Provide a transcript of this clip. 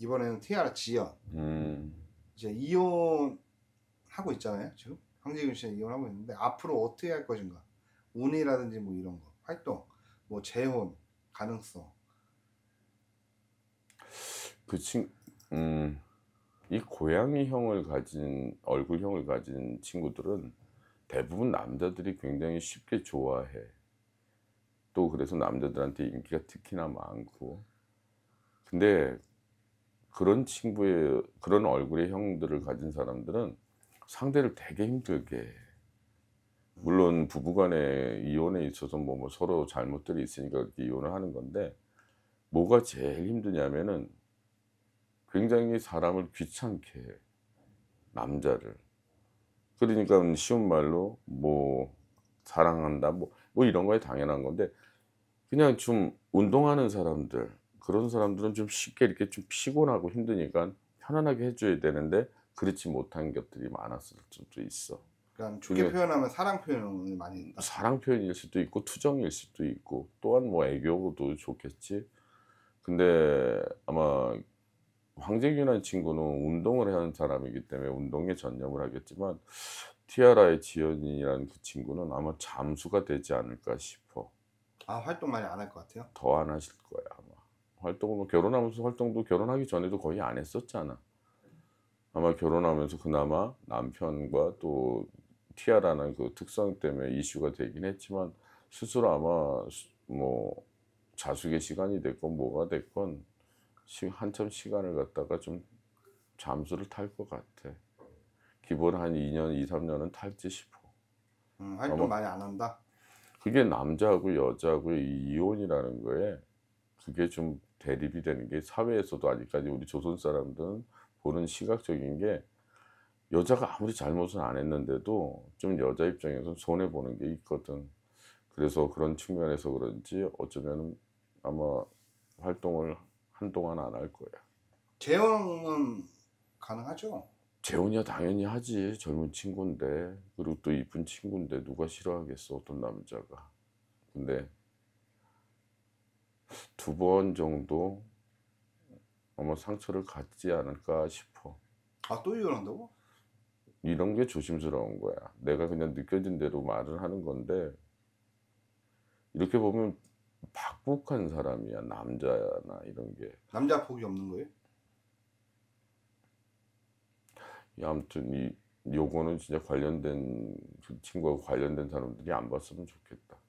이번에는 티아라 지연. 음. 이제 이혼하고 있잖아요, 지금. 황지균 씨는 이혼하고 있는데, 앞으로 어떻게 할 것인가. 운이라든지 뭐 이런 거, 활동, 뭐 재혼, 가능성. 그 친, 음, 이 고양이 형을 가진, 얼굴형을 가진 친구들은 대부분 남자들이 굉장히 쉽게 좋아해. 또 그래서 남자들한테 인기가 특히나 많고. 근데 그런 친구의 그런 얼굴의 형들을 가진 사람들은 상대를 되게 힘들게 물론 부부간의 이혼에 있어서 뭐, 뭐 서로 잘못들이 있으니까 그렇게 이혼을 하는 건데 뭐가 제일 힘드냐면은 굉장히 사람을 귀찮게 해. 남자를 그러니까 쉬운 말로 뭐 사랑한다 뭐, 뭐 이런 거에 당연한 건데 그냥 좀 운동하는 사람들 그런 사람들은 좀 쉽게 이렇게 좀 피곤하고 힘드니까 편안하게 해줘야 되는데 그렇지 못한 것들이 많았을 수도 있어. 그러니까 좋게 표현하면 사랑 표현을 많이 있다. 사랑 표현일 수도 있고 투정일 수도 있고 또한 뭐 애교도 좋겠지. 근데 아마 황재균이라는 친구는 운동을 하는 사람이기 때문에 운동에 전념을 하겠지만 티아라의 지연이라는 그 친구는 아마 잠수가 되지 않을까 싶어. 아 활동 많이 안 할 것 같아요? 더 안 하실 거야. 활동은 결혼하면서 활동도 결혼하기 전에도 거의 안 했었잖아. 아마 결혼하면서 그나마 남편과 또 티아라는 그 특성 때문에 이슈가 되긴 했지만 스스로 아마 뭐 자숙의 시간이 됐건 뭐가 됐건 한참 시간을 갖다가 좀 잠수를 탈 것 같아. 기본 한 2년, 2, 3년은 탈지 싶어. 음, 활동 많이 안 한다? 그게 남자하고 여자하고 이혼이라는 거에 그게 좀 대립이되는게 사회에서도 아직까지 우리 조선 사람들은 보는 시각적인 게 여자가 아무리 잘못은 안 했는데도 좀 여자 입장에서 손해 보는 게 있거든. 그래서 그런 측면에서 그런지 어쩌면 아마 활동을 한동안 안 할 거야. 재혼은 가능하죠? 재혼이야 당연히 하지 젊은 친구인데 그리고 또 이쁜 친구인데 누가 싫어하겠어 어떤 남자가 근데 두번 정도 아마 상처를 갖지 않을까 싶어. 아또 이혼한다고? 이런 게 조심스러운 거야. 내가 그냥 느껴진 대로 말을 하는 건데 이렇게 보면 박복한 사람이야 남자나 이런 게. 남자 폭이 없는 거예요? 아무튼 이 요거는 진짜 관련된 그 친구와 관련된 사람들이 안 봤으면 좋겠다.